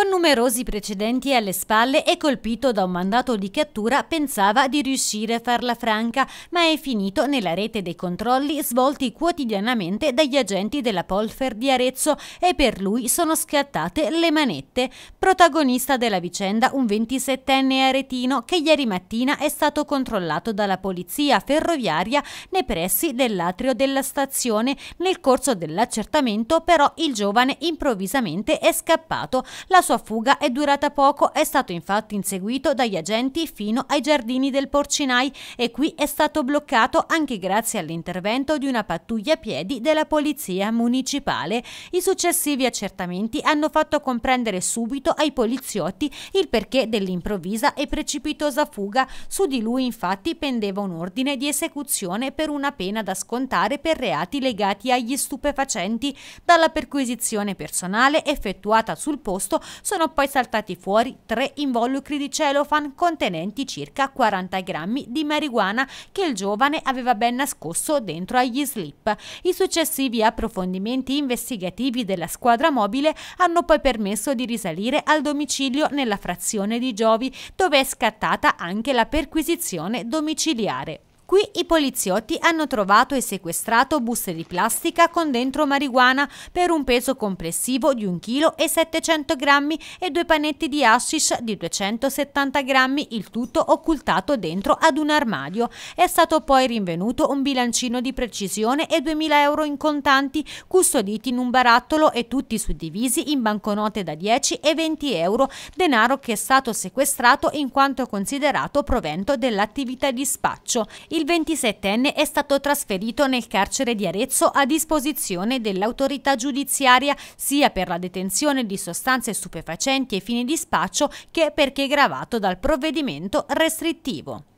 Con numerosi precedenti alle spalle e colpito da un mandato di cattura, pensava di riuscire a farla franca, ma è finito nella rete dei controlli svolti quotidianamente dagli agenti della Polfer di Arezzo e per lui sono scattate le manette. Protagonista della vicenda un 27enne aretino che ieri mattina è stato controllato dalla polizia ferroviaria nei pressi dell'atrio della stazione. Nel corso dell'accertamento però il giovane improvvisamente è scappato. La sua fuga è durata poco, è stato infatti inseguito dagli agenti fino ai giardini del Porcinai e qui è stato bloccato anche grazie all'intervento di una pattuglia a piedi della polizia municipale. I successivi accertamenti hanno fatto comprendere subito ai poliziotti il perché dell'improvvisa e precipitosa fuga. Su di lui infatti pendeva un ordine di esecuzione per una pena da scontare per reati legati agli stupefacenti. Dalla perquisizione personale effettuata sul posto sono poi saltati fuori tre involucri di celofan contenenti circa 40 grammi di marijuana che il giovane aveva ben nascosto dentro agli slip. I successivi approfondimenti investigativi della squadra mobile hanno poi permesso di risalire al domicilio nella frazione di Giovi, dove è scattata anche la perquisizione domiciliare. Qui i poliziotti hanno trovato e sequestrato buste di plastica con dentro marijuana per un peso complessivo di 1,7 kg e due panetti di hashish di 270 grammi, il tutto occultato dentro ad un armadio. È stato poi rinvenuto un bilancino di precisione e 2.000 euro in contanti custoditi in un barattolo e tutti suddivisi in banconote da 10 e 20 euro, denaro che è stato sequestrato in quanto considerato provento dell'attività di spaccio. Il il 27enne è stato trasferito nel carcere di Arezzo a disposizione dell'autorità giudiziaria sia per la detenzione di sostanze stupefacenti e fini di spaccio che perché gravato dal provvedimento restrittivo.